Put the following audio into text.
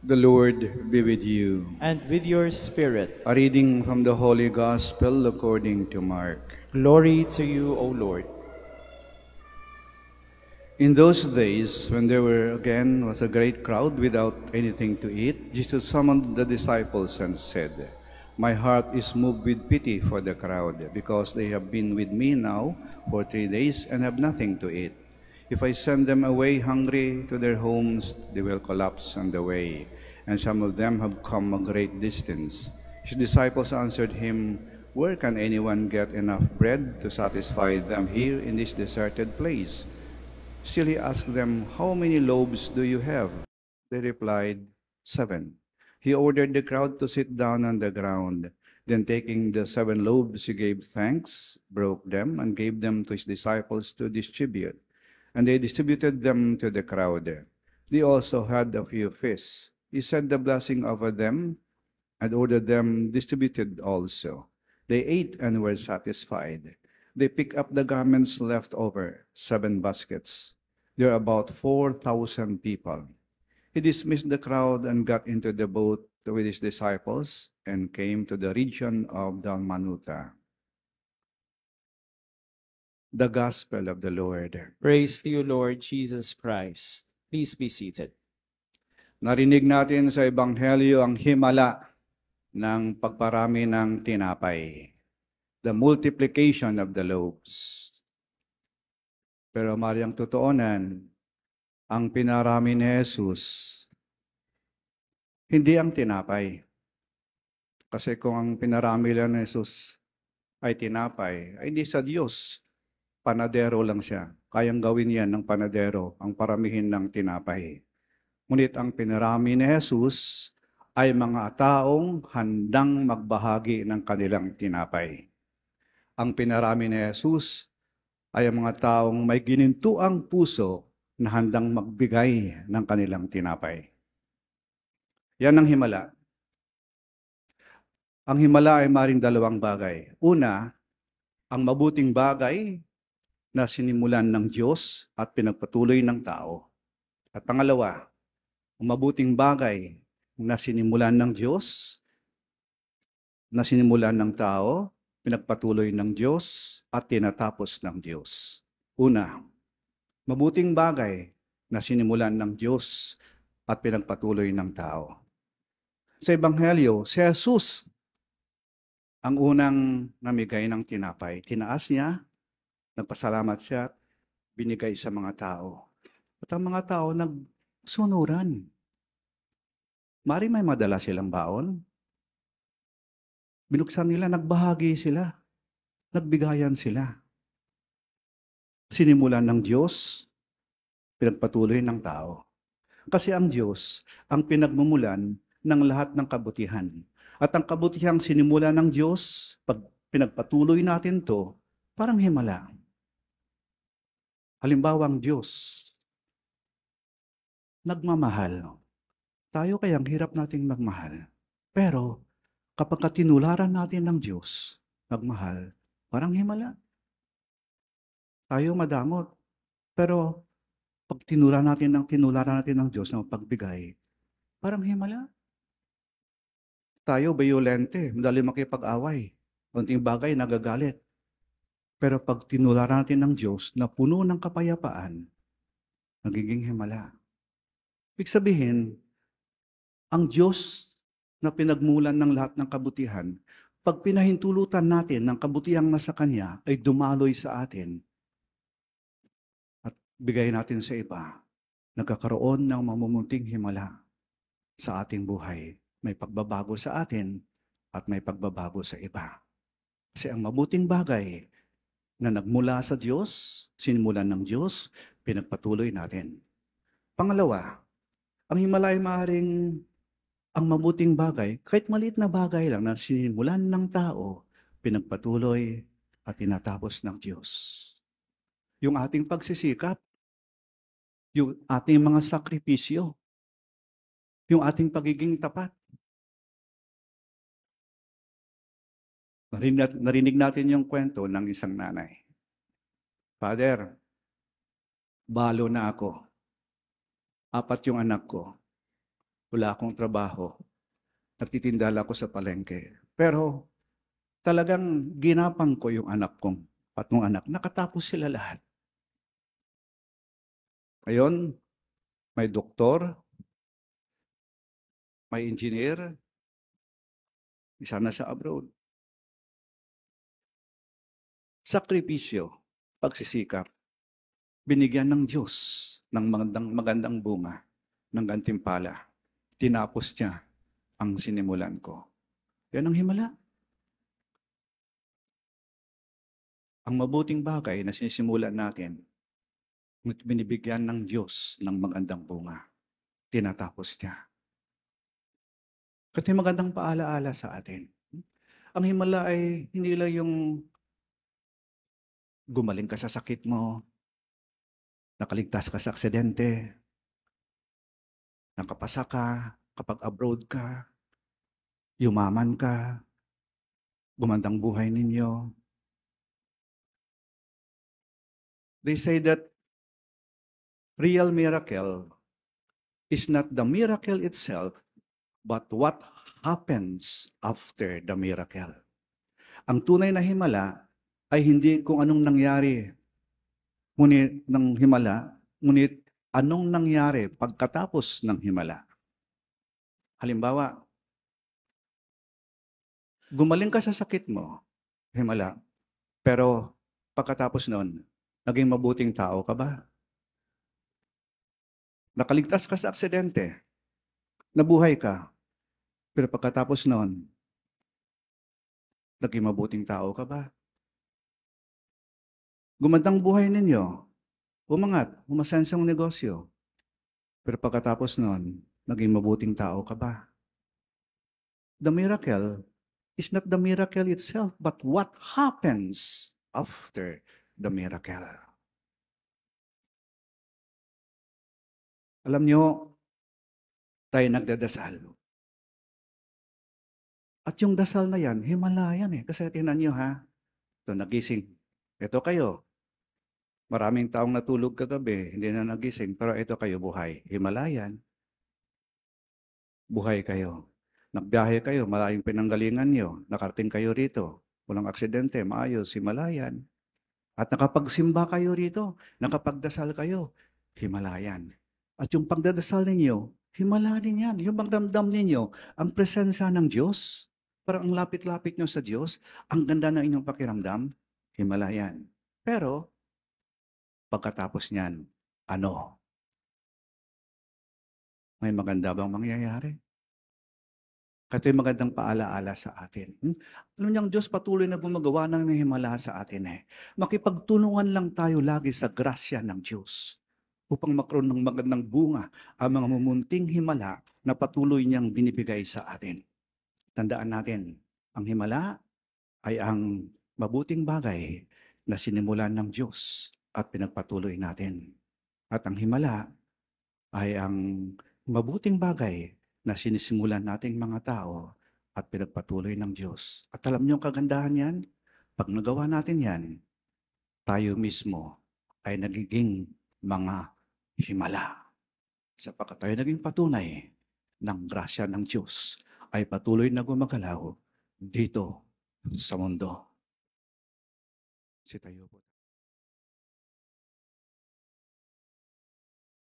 The Lord be with you. And with your spirit. A reading from the Holy Gospel according to Mark. Glory to you, O Lord. In those days, when there were again was a great crowd without anything to eat, Jesus summoned the disciples and said, My heart is moved with pity for the crowd, because they have been with me now for three days and have nothing to eat. If I send them away hungry to their homes, they will collapse on the way, and some of them have come a great distance. His disciples answered him, Where can anyone get enough bread to satisfy them here in this deserted place? Still he asked them, How many loaves do you have? They replied, Seven. He ordered the crowd to sit down on the ground. Then taking the seven loaves, he gave thanks, broke them, and gave them to his disciples to distribute. And they distributed them to the crowd. They also had a few fish he sent the blessing over them and ordered them distributed also. They ate and were satisfied. They picked up the garments left over, seven baskets. There were about 4,000 people. He dismissed the crowd and got into the boat with his disciples and came to the region of Dalmanuta. The Gospel of the Lord. Praise to you, Lord Jesus Christ. Please be seated. Narinig natin sa Ebanghelyo ang himala ng pagparami ng tinapay. The multiplication of the loaves. Pero mariyang totoonan, ang pinarami ni Jesus, hindi ang tinapay. Kasi kung ang pinarami lang ni Jesus ay tinapay, ay hindi sa Diyos. Panadero lang siya. Kayang gawin yan ng panadero, ang paramihin ng tinapay. Ngunit ang pinarami ni Jesus ay mga taong handang magbahagi ng kanilang tinapay. Ang pinarami ni Jesus ay ang mga taong may ginintuang puso na handang magbigay ng kanilang tinapay. Yan ang himala. Ang himala ay maring dalawang bagay. Una, ang mabuting bagay na sinimulan ng Diyos at pinagpatuloy ng tao. At pangalawa, mabuting bagay na sinimulan ng Diyos, na sinimulan ng tao, pinagpatuloy ng Diyos, at tinatapos ng Diyos. Una, mabuting bagay na sinimulan ng Diyos at pinagpatuloy ng tao. Sa Ebanghelyo, si Jesus ang unang namigay ng tinapay. Tinaas niya, nagpasalamat siya, binigay sa mga tao. At ang mga tao nag sunuran. Mari may madala silang baon. Binuksan nila, nagbahagi sila. Nagbigayan sila. Sinimulan ng Diyos, pinagpatuloy ng tao. Kasi ang Diyos ang pinagmumulan ng lahat ng kabutihan. At ang kabutihang sinimula ng Diyos, pag pinagpatuloy natin to, parang himala. Halimbawa ang Diyos, nagmamahal. Tayo kaya ang hirap nating magmahal. Pero kapag katinularan natin ng Diyos, magmahal, parang himala. Tayo madamot. Pero pag tinura natin ng tinularan natin ng Diyos na pagbigay, parang himala. Tayo bayolente, madali makipag-away. Konting bagay, nagagalit. Pero pag tinularan natin ng Diyos na puno ng kapayapaan, nagiging himala. Ibig sabihin, ang Diyos na pinagmulan ng lahat ng kabutihan, pag pinahintulutan natin ng kabutihang nasa Kanya, ay dumaloy sa atin at bigay natin sa iba, nagkakaroon ng mamumunting himala sa ating buhay. May pagbabago sa atin at may pagbabago sa iba. Kasi ang mabuting bagay na nagmula sa Diyos, sinimulan ng Diyos, pinagpatuloy natin. Pangalawa, ang himala ay maaaring ang mabuting bagay, kahit maliit na bagay lang na sinimulan ng tao, pinagpatuloy at tinatapos ng Diyos. Yung ating pagsisikap, yung ating mga sakripisyo, yung ating pagiging tapat. Narinig, natin yung kwento ng isang nanay. Father, balo na ako apat yung anak ko. Wala akong trabaho. Nagtitindala ako sa palengke. Pero talagang ginapang ko yung anak kong patong anak. Nakatapos sila lahat. Ngayon, may doktor, may engineer, isa na sa abroad. Sakripisyo, pagsisikap, binigyan ng Diyos ng magandang, magandang bunga ng gantimpala. Tinapos niya ang sinimulan ko. Yan ang himala. Ang mabuting bagay na sinisimulan natin, binibigyan ng Diyos ng magandang bunga. Tinatapos niya. Kasi magandang paalaala sa atin. Ang himala ay hindi lang yung gumaling ka sa sakit mo, nakaligtas ka sa aksidente, nakapasa ka, kapag abroad ka, yumaman ka, gumandang buhay ninyo. They say that real miracle is not the miracle itself, but what happens after the miracle. Ang tunay na himala ay hindi kung anong nangyari ngunit ng himala, ngunit anong nangyari pagkatapos ng himala? Halimbawa, gumaling ka sa sakit mo, himala, pero pagkatapos noon, naging mabuting tao ka ba? Nakaligtas ka sa aksidente, nabuhay ka, pero pagkatapos noon, naging mabuting tao ka ba? Gumandang buhay ninyo. Umangat, umasenso ang negosyo. Pero pagkatapos nun, naging mabuting tao ka ba? The miracle is not the miracle itself, but what happens after the miracle. Alam nyo, tayo nagdadasal. At yung dasal na yan, himala yan eh. Kasi tinan nyo ha, ito nagising. Ito kayo, Maraming taong natulog kagabi, hindi na nagising, pero ito kayo buhay. Himalayan. Buhay kayo. Nagbiyahe kayo, malayong pinanggalingan nyo. Nakarting kayo rito. Walang aksidente, maayos, himalayan. At nakapagsimba kayo rito, nakapagdasal kayo, himalayan. At yung pagdadasal ninyo, himala din yan. Yung magdamdam ninyo, ang presensya ng Diyos, parang ang lapit-lapit nyo sa Diyos, ang ganda ng inyong pakiramdam, himalayan. Pero, Pagkatapos niyan, ano? May maganda bang mangyayari? Kaya ito'y magandang paalaala sa atin. Hmm? Alam niyang Diyos patuloy na gumagawa ng himala sa atin eh. Makipagtulungan lang tayo lagi sa grasya ng Diyos upang makaroon ng magandang bunga ang mga mumunting himala na patuloy niyang binibigay sa atin. Tandaan natin, ang himala ay ang mabuting bagay na sinimulan ng Diyos at pinagpatuloy natin. At ang himala ay ang mabuting bagay na sinisimulan nating mga tao at pinagpatuloy ng Diyos. At alam niyo ang kagandahan yan? Pag nagawa natin yan, tayo mismo ay nagiging mga himala. Sapagkat tayo naging patunay ng grasya ng Diyos ay patuloy na gumagalaw dito sa mundo. Si tayo po.